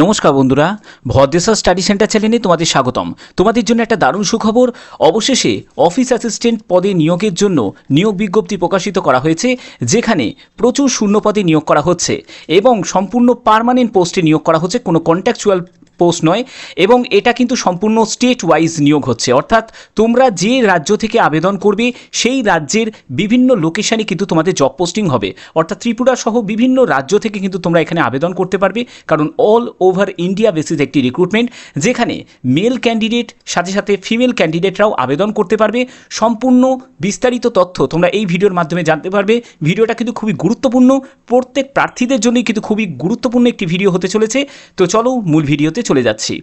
নমস্কার বন্ধুরা Bhadreswar study centre চ্যানেলে তোমাদের স্বাগতম তোমাদের জন্য একটা দারুণ সুখবর অবশেষে অফিস অ্যাসিস্ট্যান্ট পদে নিয়োগের জন্য নিয়োগ বিজ্ঞপ্তি প্রকাশিত করা হয়েছে যেখানে প্রচুর শূন্য পদে নিয়োগ করা হচ্ছে এবং সম্পূর্ণ পারমানেন্ট পোস্টে নিয়োগ করা হচ্ছে কোনো কন্ট্যাকচুয়াল পোস্ট নয় এবং এটা কিন্তু সম্পূর্ণ স্টেট ওয়াইজ নিয়োগ হচ্ছে অর্থাৎ তোমরা যে রাজ্য থেকে আবেদন করবে সেই রাজ্যের বিভিন্ন লোকেশানে কিন্তু তোমাদের জব পোস্টিং হবে অর্থাৎ ত্রিপুরা সহ বিভিন্ন রাজ্য থেকে কিন্তু তোমরা এখানে আবেদন করতে পারবে কারণ অল ওভার ইন্ডিয়া বেসিস একটি রিক্রুটমেন্ট যেখানে মেল ক্যান্ডিডেট সাথে সাথে ফিমেল ক্যান্ডিডেটরাও আবেদন করতে পারবে সম্পূর্ণ বিস্তারিত তথ্য তোমরা এই ভিডিওর মাধ্যমে জানতে পারবে ভিডিওটা কিন্তু খুবই গুরুত্বপূর্ণ প্রত্যেক প্রার্থীদের জন্যই কিন্তু খুবই গুরুত্বপূর্ণ একটি ভিডিও হতে চলেছে তো চলো মূল ভিডিওতে চলে যাচ্ছি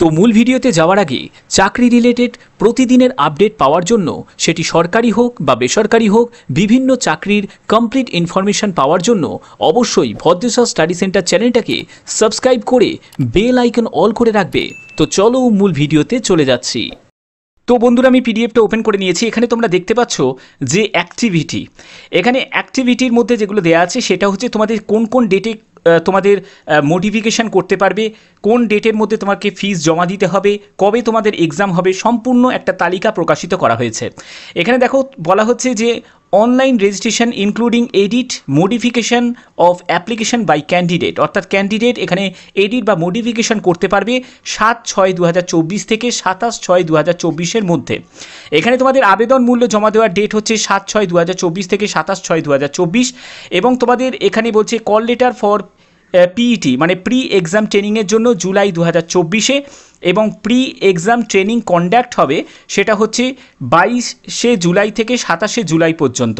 তো মূল ভিডিওতে যাওয়ার আগে চাকরি রিলেটেড প্রতিদিনের আপডেট পাওয়ার জন্য সেটি সরকারি হোক বা বেসরকারি হোক বিভিন্ন চাকরির কমপ্লিট ইনফরমেশান পাওয়ার জন্য অবশ্যই ভদ্রেশ্বর স্টাডি সেন্টার চ্যানেলটাকে সাবস্ক্রাইব করে বেল আইকন অল করে রাখবে তো চলো মূল ভিডিওতে চলে যাচ্ছি তো বন্ধুরা আমি পিডিএফটা ওপেন করে নিয়েছি এখানে তোমরা দেখতে পাচ্ছ যে অ্যাক্টিভিটি এখানে অ্যাক্টিভিটির মধ্যে যেগুলো দেওয়া আছে সেটা হচ্ছে তোমাদের কোন কোন ডেটে তোমাদের মোটিফিকেশান করতে পারবে কোন ডেটের মধ্যে তোমাকে ফিস জমা দিতে হবে কবে তোমাদের এক্সাম হবে সম্পূর্ণ একটা তালিকা প্রকাশিত করা হয়েছে এখানে দেখো বলা হচ্ছে যে online registration including edit modification of application by candidate অর্থাৎ ক্যান্ডিডেট এখানে এডিট বা মডিফিকেশন করতে পারবে সাত ছয় দু থেকে সাতাশ ছয় দু হাজার মধ্যে এখানে তোমাদের আবেদন মূল্য জমা দেওয়ার ডেট হচ্ছে সাত ছয় দু থেকে সাতাশ ছয় দু এবং তোমাদের এখানে বলছে কল লেটার ফর পিইটি মানে প্রি এক্সাম ট্রেনিংয়ের জন্য জুলাই দু হাজার চব্বিশে এবং প্রি এক্সাম ট্রেনিং কন্ডাক্ট হবে সেটা হচ্ছে বাইশে জুলাই থেকে সাতাশে জুলাই পর্যন্ত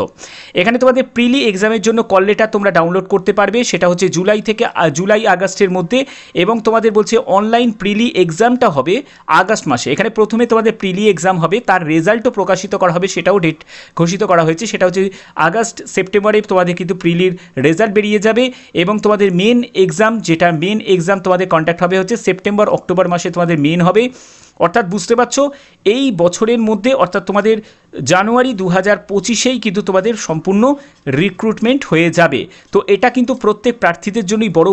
এখানে তোমাদের প্রিলি এক্সামের জন্য কল লেটার তোমরা ডাউনলোড করতে পারবে সেটা হচ্ছে জুলাই থেকে জুলাই আগস্টের মধ্যে এবং তোমাদের বলছে অনলাইন প্রিলি এক্সামটা হবে আগস্ট মাসে এখানে প্রথমে তোমাদের প্রিলি এক্সাম হবে তার রেজাল্টও প্রকাশিত করা হবে সেটাও ডেট ঘোষিত করা হয়েছে সেটা হচ্ছে আগস্ট সেপ্টেম্বরে তোমাদের কিন্তু প্রিলির রেজাল্ট বেরিয়ে যাবে এবং তোমাদের মেন এক্সাম যেটা মেন এক্সাম তোমাদের কন্ট্যাক্ট হবে হচ্ছে সেপ্টেম্বর অক্টোবর মাসে তোমাদের তোমাদের মেন হবে অর্থাৎ বুঝতে পারছ এই বছরের মধ্যে অর্থাৎ তোমাদের জানুয়ারি দু হাজার পঁচিশেই কিন্তু তোমাদের সম্পূর্ণ রিক্রুটমেন্ট হয়ে যাবে তো এটা কিন্তু প্রত্যেক প্রার্থীদের জন্যই বড়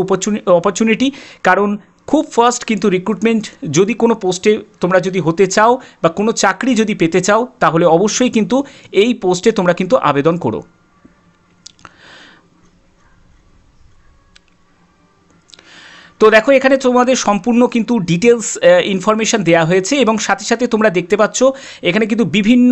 অপরচুনিটি কারণ খুব ফার্স্ট কিন্তু রিক্রুটমেন্ট যদি কোনো পোস্টে তোমরা যদি হতে চাও বা কোনো চাকরি যদি পেতে চাও তাহলে অবশ্যই কিন্তু এই পোস্টে তোমরা কিন্তু আবেদন করো তো দেখো এখানে তোমাদের সম্পূর্ণ কিন্তু ডিটেলস ইনফরমেশান দেওয়া হয়েছে এবং সাথে সাথে তোমরা দেখতে পাচ্ছ এখানে কিন্তু বিভিন্ন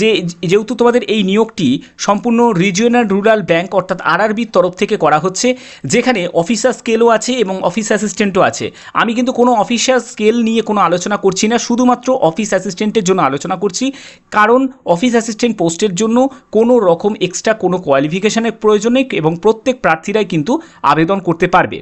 যে যেহেতু তোমাদের এই নিয়োগটি সম্পূর্ণ রিজিওনাল রুরাল ব্যাংক অর্থাৎ আরআরবির তরফ থেকে করা হচ্ছে যেখানে অফিসার স্কেলও আছে এবং অফিস অ্যাসিস্ট্যান্টও আছে আমি কিন্তু কোনো অফিসার স্কেল নিয়ে কোনো আলোচনা করছি না শুধুমাত্র অফিস অ্যাসিস্ট্যান্টের জন্য আলোচনা করছি কারণ অফিস অ্যাসিস্ট্যান্ট পোস্টের জন্য কোনো রকম এক্সট্রা কোনো কোয়ালিফিকেশানের প্রয়োজন নেই এবং প্রত্যেক প্রার্থীরাই কিন্তু আবেদন করতে পারবে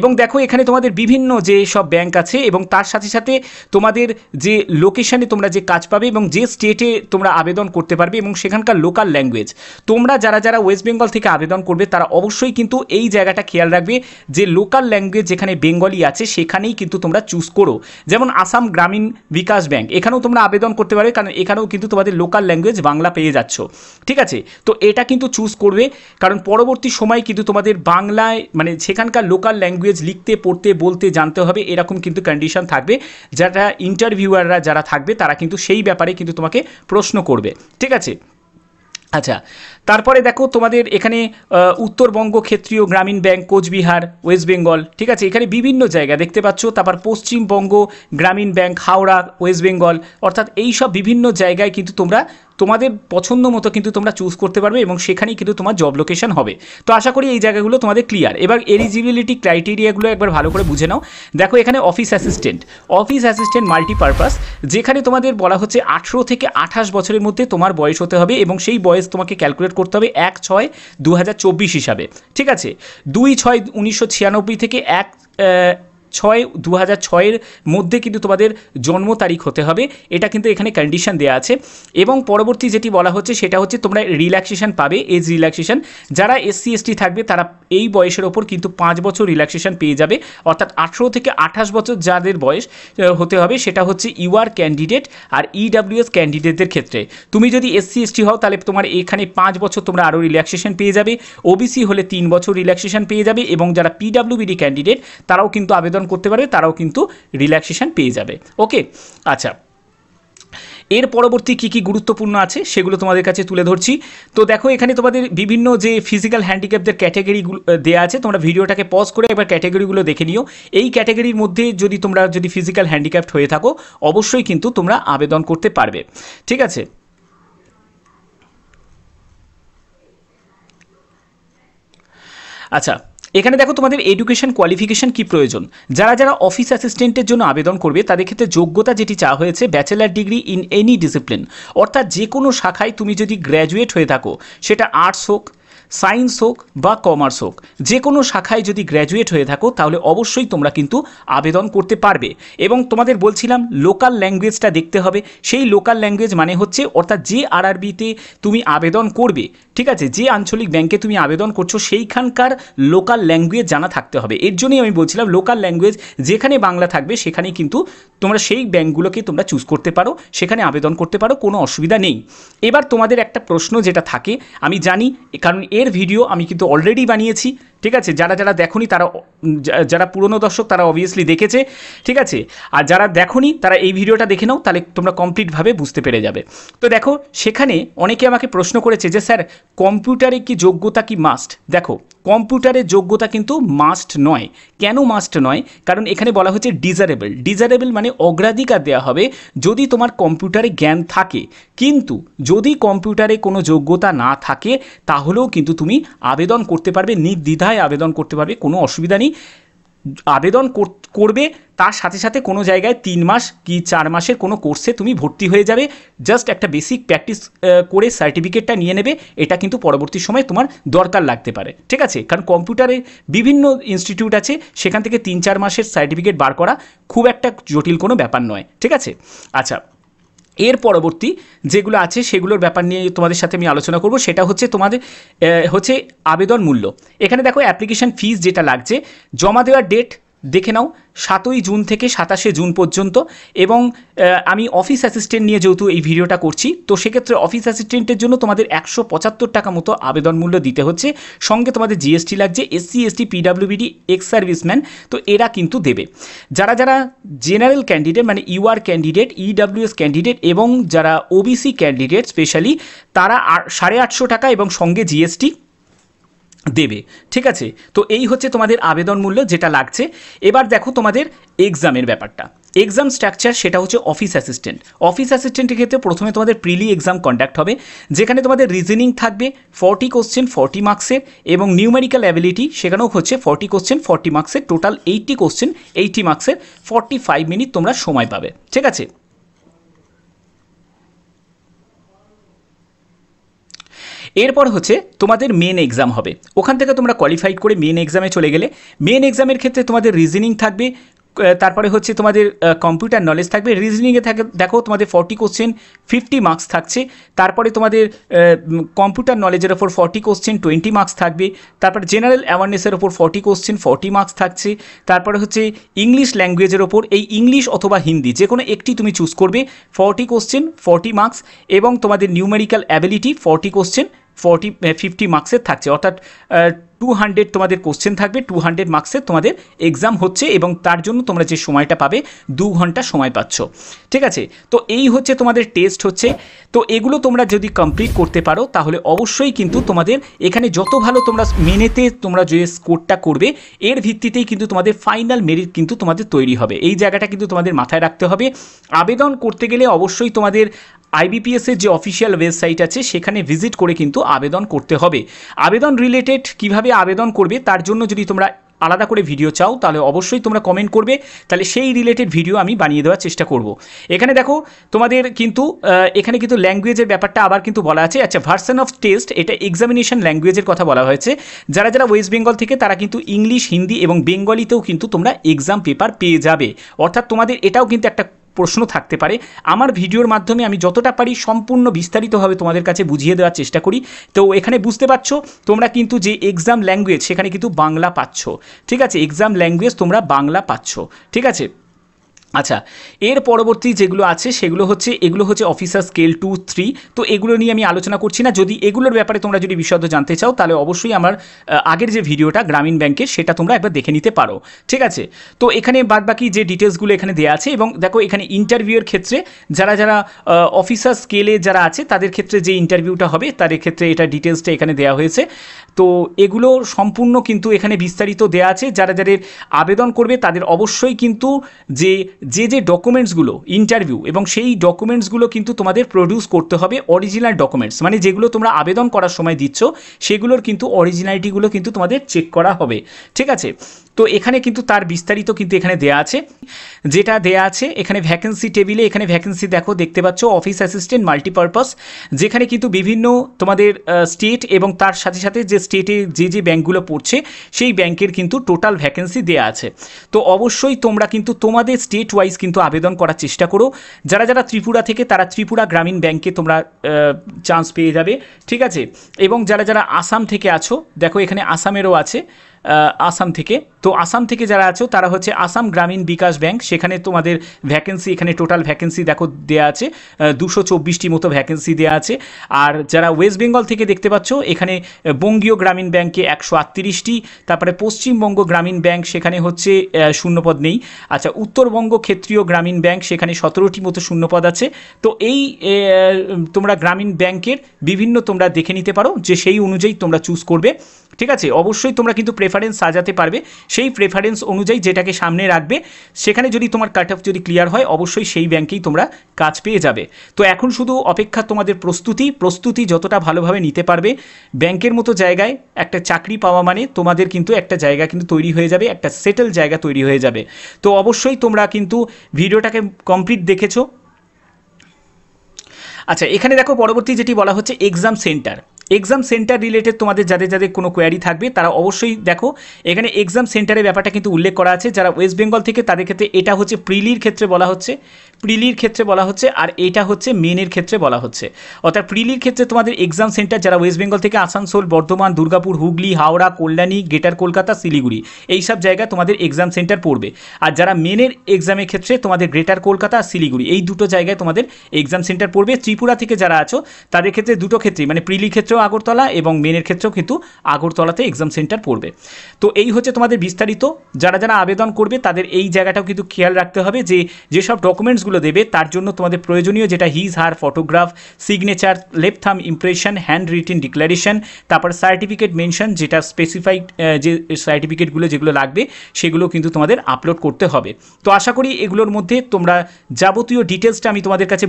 এবং দেখো এখানে এখানে তোমাদের বিভিন্ন যে সব ব্যাংক আছে এবং তার সাথে সাথে তোমাদের যে লোকেশানে তোমরা যে কাজ পাবে এবং যে স্টেটে তোমরা আবেদন করতে পারবে এবং সেখানকার লোকাল ল্যাঙ্গুয়েজ তোমরা যারা যারা ওয়েস্ট বেঙ্গল থেকে আবেদন করবে তারা অবশ্যই কিন্তু এই জায়গাটা খেয়াল রাখবে যে লোকাল ল্যাঙ্গুয়েজ যেখানে বেঙ্গলি আছে সেখানেই কিন্তু তোমরা চুজ করো যেমন আসাম গ্রামীণ বিকাশ ব্যাংক এখানেও তোমরা আবেদন করতে পারবে কারণ এখানেও কিন্তু তোমাদের লোকাল ল্যাঙ্গুয়েজ বাংলা পেয়ে যাচ্ছ ঠিক আছে তো এটা কিন্তু চুজ করবে কারণ পরবর্তী সময় কিন্তু তোমাদের বাংলায় মানে সেখানকার লোকাল ল্যাঙ্গুয়েজ লিখতে পড়তে বলতে জানতে হবে এরকম কিন্তু কন্ডিশন থাকবে যারা ইন্টারভিউয়াররা যারা থাকবে তারা কিন্তু সেই ব্যাপারে কিন্তু তোমাকে প্রশ্ন করবে ঠিক আছে আচ্ছা তারপরে দেখো তোমাদের এখানে উত্তরবঙ্গ ক্ষেত্রীয় গ্রামীণ ব্যাংক কোচবিহার ওয়েস্ট বেঙ্গল ঠিক আছে এখানে বিভিন্ন জায়গা দেখতে পাচ্ছ তারপর পশ্চিমবঙ্গ গ্রামীণ ব্যাংক হাওড়া ওয়েস্ট বেঙ্গল অর্থাৎ এই সব বিভিন্ন জায়গায় কিন্তু তোমরা তোমাদের পছন্দ মতো কিন্তু তোমরা চুজ করতে পারবে এবং সেখানেই কিন্তু তোমার জব লোকেশন হবে তো আশা করি এই জায়গাগুলো তোমাদের ক্লিয়ার এবার এলিজিবিলিটি ক্রাইটেরিয়াগুলো একবার ভালো করে বুঝে নাও দেখো এখানে office assistant office assistant multipurpose যেখানে তোমাদের বলা হচ্ছে আঠেরো থেকে আঠাশ বছরের মধ্যে তোমার বয়স হতে হবে এবং সেই বয়স তোমাকে ক্যালকুলেট করতে হবে এক ছয় দু হিসাবে ঠিক আছে দুই ছয় উনিশশো থেকে এক ছয় দু হাজার ছয়ের মধ্যে কিন্তু তোমাদের জন্ম তারিখ হতে হবে এটা কিন্তু এখানে কন্ডিশান দেওয়া আছে এবং পরবর্তী যেটি বলা হচ্ছে সেটা হচ্ছে তোমরা রিল্যাক্সেশন পাবে এজ রিল্যাক্সেশন যারা এসসি এসটি থাকবে তারা এই বয়সের ওপর কিন্তু পাঁচ বছর রিল্যাক্সেশন পেয়ে যাবে অর্থাৎ আঠেরো থেকে আঠাশ বছর যাদের বয়স হতে হবে সেটা হচ্ছে ইউআর ক্যান্ডিডেট আর ইডাব্লিউএস e ক্যান্ডিডেটদের ক্ষেত্রে তুমি যদি এসসি এসটি হও তাহলে তোমার এখানে পাঁচ বছর তোমরা আরও রিল্যাক্সেশন পেয়ে যাবে ওবিসি হলে তিন বছর রিল্যাক্সেশন পেয়ে যাবে এবং যারা পিডাব্লিউবিডি ক্যান্ডিডেট তারাও কিন্তু আবেদন করতে পারবে তারাও কিন্তু রিল্যাক্সেশান পেয়ে যাবে ওকে আচ্ছা এর পরবর্তী কী কী গুরুত্বপূর্ণ আছে সেগুলো তোমাদের কাছে তুলে ধরছি তো দেখো এখানে তোমাদের বিভিন্ন যে ফিজিক্যাল হ্যান্ডিক্যাপদের ক্যাটাগরিগুলো দেওয়া আছে তোমরা ভিডিওটাকে পজ করে এবার ক্যাটাগরিগুলো দেখে নিও এই ক্যাটাগরির মধ্যে যদি তোমরা যদি ফিজিক্যাল হ্যান্ডিক্যাপ্ট হয়ে থাকো অবশ্যই কিন্তু তোমরা আবেদন করতে পারবে ঠিক আছে আচ্ছা এখানে দেখো তোমাদের এডুকেশন কোয়ালিফিকেশন কি প্রয়োজন যারা যারা অফিস অ্যাসিস্ট্যান্টের জন্য আবেদন করবে তাদের ক্ষেত্রে যোগ্যতা যেটি চাওয়া হয়েছে bachelor degree in any discipline অর্থাৎ যে কোনো শাখায় তুমি যদি গ্র্যাজুয়েট হয়ে থাকো সেটা আর্টস হোক সায়েন্স হোক বা কমার্স হোক যে কোনো শাখায় যদি গ্র্যাজুয়েট হয়ে থাকো তাহলে অবশ্যই তোমরা কিন্তু আবেদন করতে পারবে এবং তোমাদের বলছিলাম লোকাল ল্যাঙ্গুয়েজটা দেখতে হবে সেই লোকাল ল্যাঙ্গুয়েজ মানে হচ্ছে অর্থাৎ যে আরআরবিতে তুমি আবেদন করবে ঠিক আছে যে আঞ্চলিক ব্যাংকে তুমি আবেদন করছো সেইখানকার লোকাল ল্যাঙ্গুয়েজ জানা থাকতে হবে এর জন্যই আমি বলছিলাম লোকাল ল্যাঙ্গুয়েজ যেখানে বাংলা থাকবে সেখানেই কিন্তু তোমরা সেই ব্যাংকগুলোকে তোমরা চুজ করতে পারো সেখানে আবেদন করতে পারো কোনো অসুবিধা নেই এবার তোমাদের একটা প্রশ্ন যেটা থাকে আমি জানি কারণ এর ভিডিও আমি কিন্তু অলরেডি বানিয়েছি ঠিক আছে যারা যারা দেখনি তারা যারা পুরনো দর্শক তারা অবভিয়াসলি দেখেছে ঠিক আছে আর যারা দেখনি তারা এই ভিডিওটা দেখে নাও তাহলে তোমরা কমপ্লিটভাবে বুঝতে পেরে যাবে তো দেখো সেখানে অনেকে আমাকে প্রশ্ন করেছে যে স্যার কম্পিউটারে কি যোগ্যতা কি মাস্ট দেখো কম্পিউটারের যোগ্যতা কিন্তু মাস্ট নয় কেন মাস্ট নয় কারণ এখানে বলা হচ্ছে ডিজারেবল ডিজারেবল মানে অগ্রাধিকার দেওয়া হবে যদি তোমার কম্পিউটারে জ্ঞান থাকে কিন্তু যদি কম্পিউটারে কোনো যোগ্যতা না থাকে তাহলেও কিন্তু কিন্তু তুমি আবেদন করতে পারবে নির্দ্বিধায় আবেদন করতে পারবে কোনো অসুবিধা নেই আবেদন করবে তার সাথে সাথে কোনো জায়গায় তিন মাস কি চার মাসের কোনো কোর্সে তুমি ভর্তি হয়ে যাবে জাস্ট একটা বেসিক প্র্যাকটিস করে সার্টিফিকেটটা নিয়ে নেবে এটা কিন্তু পরবর্তী সময় তোমার দরকার লাগতে পারে ঠিক আছে কারণ কম্পিউটারে বিভিন্ন ইনস্টিটিউট আছে সেখান থেকে তিন চার মাসের সার্টিফিকেট বার করা খুব একটা জটিল কোনো ব্যাপার নয় ঠিক আছে আচ্ছা এর পরবর্তী যেগুলো আছে সেগুলোর ব্যাপার নিয়ে তোমাদের সাথে আমি আলোচনা করব সেটা হচ্ছে তোমাদের হচ্ছে আবেদন মূল্য এখানে দেখো অ্যাপ্লিকেশান ফিজ যেটা লাগছে জমা দেওয়ার ডেট দেখে নাও সাতই জুন থেকে সাতাশে জুন পর্যন্ত এবং আমি অফিস অ্যাসিস্ট্যান্ট নিয়ে যেহেতু এই ভিডিওটা করছি তো সেক্ষেত্রে অফিস অ্যাসিস্ট্যান্টের জন্য তোমাদের একশো পঁচাত্তর টাকা মতো আবেদন মূল্য দিতে হচ্ছে সঙ্গে তোমাদের জিএসটি লাগছে SC ST PWBD ex serviceman তো এরা কিন্তু দেবে যারা যারা জেনারেল ক্যান্ডিডেট মানে ইউআর ক্যান্ডিডেট ইডাব্লিউএস ক্যান্ডিডেট এবং যারা ওবিসি ক্যান্ডিডেট স্পেশালি তারা সাড়ে আটশো টাকা এবং সঙ্গে জিএসটি দেবে ঠিক আছে তো এই হচ্ছে তোমাদের আবেদন মূল্য যেটা লাগছে এবার দেখো তোমাদের এক্সামের ব্যাপারটা এক্সাম স্ট্রাকচার সেটা হচ্ছে অফিস অ্যাসিস্ট্যান্ট অফিস অ্যাসিস্ট্যান্টের ক্ষেত্রে প্রথমে তোমাদের প্রিলি এক্সাম কন্ডাক্ট হবে যেখানে তোমাদের রিজনিং থাকবে ফর্টি কোশ্চেন ফর্টি মার্কসের এবং নিউমেরিক্যাল অ্যাবিলিটি সেখানেও হচ্ছে ফর্টি কোশ্চেন ফর্টি মার্কসের টোটাল এইটটি কোশ্চেন এইটটি মার্কসের ফর্টি ফাইভ মিনিট তোমরা সময় পাবে ঠিক আছে এরপর হচ্ছে তোমাদের মেন এক্সাম হবে ওখান থেকে তোমরা কোয়ালিফাইড করে মেন এক্সামে চলে গেলে মেন এক্সামের ক্ষেত্রে তোমাদের রিজনিং থাকবে তারপরে হচ্ছে তোমাদের কম্পিউটার নলেজ থাকবে রিজনিংয়ে থাকে দেখো তোমাদের ফর্টি কোশ্চেন ফিফটি মার্কস থাকছে তারপরে তোমাদের কম্পিউটার নলেজের ওপর ফর্টি কোশ্চেন টোয়েন্টি মার্কস থাকবে তারপর জেনারেল অ্যাওয়ারনেসের ওপর ফর্টি কোশ্চেন ফর্টি মার্কস থাকছে তারপরে হচ্ছে ইংলিশ ল্যাঙ্গুয়েজের ওপর এই ইংলিশ অথবা হিন্দি যে কোনো একটি তুমি চুজ করবে ফর্টি কোশ্চেন ফর্টি মার্কস এবং তোমাদের numerical ability forty question forty fifty মার্কসের থাকছে অর্থাৎ টু হান্ড্রেড তোমাদের কোশ্চেন থাকবে টু হান্ড্রেড মার্কসের তোমাদের এক্সাম হচ্ছে এবং তার জন্য তোমরা যে সময়টা পাবে দু ঘন্টা সময় পাচ্ছ ঠিক আছে তো এই হচ্ছে তোমাদের টেস্ট হচ্ছে তো এগুলো তোমরা যদি কমপ্লিট করতে পারো তাহলে অবশ্যই কিন্তু তোমাদের এখানে যত ভালো তোমরা মেনেতে তোমরা যে স্কোরটা করবে এর ভিত্তিতেই কিন্তু তোমাদের ফাইনাল মেরিট কিন্তু তোমাদের তৈরি হবে এই জায়গাটা কিন্তু তোমাদের মাথায় রাখতে হবে আবেদন করতে গেলে অবশ্যই তোমাদের আইবিপিএসের যে অফিসিয়াল ওয়েবসাইট আছে সেখানে ভিজিট করে কিন্তু আবেদন করতে হবে আবেদন রিলেটেড কিভাবে আবেদন করবে তার জন্য যদি তোমরা আলাদা করে ভিডিও চাও তাহলে অবশ্যই তোমরা কমেন্ট করবে তাহলে সেই রিলেটেড ভিডিও আমি বানিয়ে দেওয়ার চেষ্টা করব এখানে দেখো তোমাদের কিন্তু এখানে কিন্তু ল্যাঙ্গুয়েজের ব্যাপারটা আবার কিন্তু বলা আছে আচ্ছা ভার্সন অফ টেস্ট এটা এক্সামিনেশন ল্যাঙ্গুয়েজের কথা বলা হয়েছে যারা যারা ওয়েস্ট বেঙ্গল থেকে তারা কিন্তু ইংলিশ হিন্দি এবং বেঙ্গলিতেও কিন্তু তোমরা এক্সাম পেপার পেয়ে যাবে অর্থাৎ তোমাদের এটাও কিন্তু একটা প্রশ্ন থাকতে পারে আমার ভিডিওর মাধ্যমে আমি যতটা পারি সম্পূর্ণ বিস্তারিতভাবে তোমাদের কাছে বুঝিয়ে দেওয়ার চেষ্টা করি তো এখানে বুঝতে পারছো তোমরা কিন্তু যে এক্সাম ল্যাঙ্গুয়েজ সেখানে কিন্তু বাংলা পাচ্ছ ঠিক আছে এক্সাম ল্যাঙ্গুয়েজ তোমরা বাংলা পাচ্ছ ঠিক আছে আচ্ছা এর পরবর্তী যেগুলো আছে সেগুলো হচ্ছে এগুলো হচ্ছে অফিসার স্কেল টু থ্রি তো এগুলো নিয়ে আমি আলোচনা করছি না যদি এগুলোর ব্যাপারে তোমরা যদি বিশদ জানতে চাও তাহলে অবশ্যই আমার আগের যে ভিডিওটা গ্রামীণ ব্যাংকের সেটা তোমরা একবার দেখে নিতে পারো ঠিক আছে তো এখানে বাদবাকি যে ডিটেলসগুলো এখানে দেওয়া আছে এবং দেখো এখানে ইন্টারভিউয়ের ক্ষেত্রে যারা যারা অফিসার স্কেলে যারা আছে তাদের ক্ষেত্রে যে ইন্টারভিউটা হবে তাদের ক্ষেত্রে এটা ডিটেলসটা এখানে দেওয়া হয়েছে তো এগুলো সম্পূর্ণ কিন্তু এখানে বিস্তারিত দেওয়া আছে যারা যাদের আবেদন করবে তাদের অবশ্যই কিন্তু যে যে যে ডকুমেন্টসগুলো ইন্টারভিউ এবং সেই ডকুমেন্টসগুলো কিন্তু তোমাদের প্রডিউস করতে হবে অরিজিনাল ডকুমেন্টস মানে যেগুলো তোমরা আবেদন করার সময় দিচ্ছ সেগুলোর কিন্তু অরিজিনালিটিগুলো কিন্তু তোমাদের চেক করা হবে ঠিক আছে তো এখানে কিন্তু তার বিস্তারিত কিন্তু এখানে দেয়া আছে যেটা দেয়া আছে এখানে ভ্যাকেন্সি টেবিলে এখানে ভ্যাকেন্সি দেখো দেখতে পাচ্ছ অফিস অ্যাসিস্ট্যান্ট মাল্টিপারপাস যেখানে কিন্তু বিভিন্ন তোমাদের স্টেট এবং তার সাথে সাথে যে স্টেটে যে যে ব্যাঙ্কগুলো পড়ছে সেই ব্যাংকের কিন্তু টোটাল ভ্যাকেন্সি দেয়া আছে তো অবশ্যই তোমরা কিন্তু তোমাদের স্টেট ওয়াইজ কিন্তু আবেদন করার চেষ্টা করো যারা যারা ত্রিপুরা থেকে তারা ত্রিপুরা গ্রামীণ ব্যাংকে তোমরা চান্স পেয়ে যাবে ঠিক আছে এবং যারা যারা আসাম থেকে আছো দেখো এখানে আসামেরও আছে আসাম থেকে তো আসাম থেকে যারা আছো তারা হচ্ছে আসাম গ্রামীণ বিকাশ ব্যাংক সেখানে তোমাদের ভ্যাকেন্সি এখানে টোটাল ভ্যাকেন্সি দেখো দেওয়া আছে দুশো চব্বিশটি মতো ভ্যাকেন্সি দেওয়া আছে আর যারা ওয়েস্ট বেঙ্গল থেকে দেখতে পাচ্ছ এখানে বঙ্গীয় গ্রামীণ ব্যাংকে একশো আটত্রিশটি তারপরে পশ্চিমবঙ্গ গ্রামীণ ব্যাংক সেখানে হচ্ছে শূন্যপদ নেই আচ্ছা উত্তরবঙ্গ ক্ষেত্রীয় গ্রামীণ ব্যাংক সেখানে সতেরোটি মতো শূন্যপদ আছে তো এই তোমরা গ্রামীণ ব্যাংকের বিভিন্ন তোমরা দেখে নিতে পারো যে সেই অনুযায়ী তোমরা চুজ করবে ঠিক আছে অবশ্যই তোমরা কিন্তু প্রেফারেন্স সাজাতে পারবে সেই প্রেফারেন্স অনুযায়ী যেটাকে সামনে রাখবে সেখানে যদি তোমার কাট অফ যদি ক্লিয়ার হয় অবশ্যই সেই ব্যাংকেই তোমরা কাজ পেয়ে যাবে তো এখন শুধু অপেক্ষা তোমাদের প্রস্তুতি প্রস্তুতি যতটা ভালোভাবে নিতে পারবে ব্যাংকের মতো জায়গায় একটা চাকরি পাওয়া মানে তোমাদের কিন্তু একটা জায়গা কিন্তু তৈরি হয়ে যাবে একটা সেটেল জায়গা তৈরি হয়ে যাবে তো অবশ্যই তোমরা কিন্তু ভিডিওটাকে কমপ্লিট দেখেছো আচ্ছা এখানে দেখো পরবর্তী যেটি বলা হচ্ছে exam centre exam centre related তোমাদের যাদের যাদের কোনো কোয়ারি থাকবে তারা অবশ্যই দেখো এখানে এক্সাম সেন্টারের ব্যাপারটা কিন্তু উল্লেখ করা আছে যারা ওয়েস্ট বেঙ্গল থেকে তাদের ক্ষেত্রে এটা হচ্ছে প্রিলির ক্ষেত্রে বলা হচ্ছে প্রিলির ক্ষেত্রে বলা হচ্ছে আর এটা হচ্ছে মেনের ক্ষেত্রে বলা হচ্ছে অর্থাৎ প্রিলির ক্ষেত্রে তোমাদের এক্সাম সেন্টার যারা ওয়েস্ট বেঙ্গল থেকে আসানসোল বর্ধমান দুর্গাপুর হুগলি হাওড়া কল্যাণী গ্রেটার কলকাতা শিলিগুড়ি এই সব জায়গায় তোমাদের এক্সাম সেন্টার পড়বে আর যারা মেনের এক্সামের ক্ষেত্রে তোমাদের গ্রেটার কলকাতা আর শিলিগুড়ি এই দুটো জায়গায় তোমাদের এক্সাম সেন্টার পড়বে ত্রিপুরা থেকে যারা আছো তাদের ক্ষেত্রে দুটো ক্ষেত্রেই মানে প্রিলির ক্ষেত্রেও আগরতলা এবং মেনের ক্ষেত্রেও কিন্তু আগরতলাতে এক্সাম সেন্টার পড়বে তো এই হচ্ছে তোমাদের বিস্তারিত যারা যারা আবেদন করবে তাদের এই জায়গাটাও কিন্তু খেয়াল রাখতে হবে যে যেসব ডকুমেন্টসগুলো ফটোগুলো দেবে তার জন্য তোমাদের প্রয়োজনীয় যেটা his her photograph signature left thumb impression handwritten declaration তারপর সার্টিফিকেট মেনশন যেটা স্পেসিফাইড যে সার্টিফিকেটগুলো যেগুলো লাগবে সেগুলো কিন্তু তোমাদের আপলোড করতে হবে তো আশা করি এগুলোর মধ্যে তোমরা যাবতীয় ডিটেলসটা আমি তোমাদের কাছে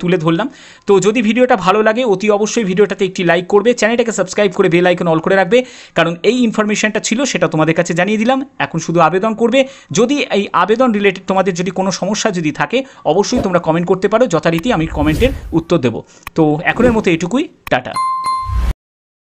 তুলে ধরলাম তো যদি ভিডিওটা ভালো লাগে অতি অবশ্যই ভিডিওটাতে একটি লাইক করবে চ্যানেলটাকে সাবস্ক্রাইব করে বেল আইকন অল করে রাখবে কারণ এই ইনফরমেশনটা ছিল সেটা তোমাদের কাছে জানিয়ে দিলাম এখন শুধু আবেদন করবে যদি এই আবেদন রিলেটেড তোমাদের যদি কোনো সমস্যা যদি থাকে অবশ্যই তোমরা কমেন্ট করতে পারো যথারীতি আমি কমেন্টের উত্তর দেব তো এখনের মতো এটুকুই টাটা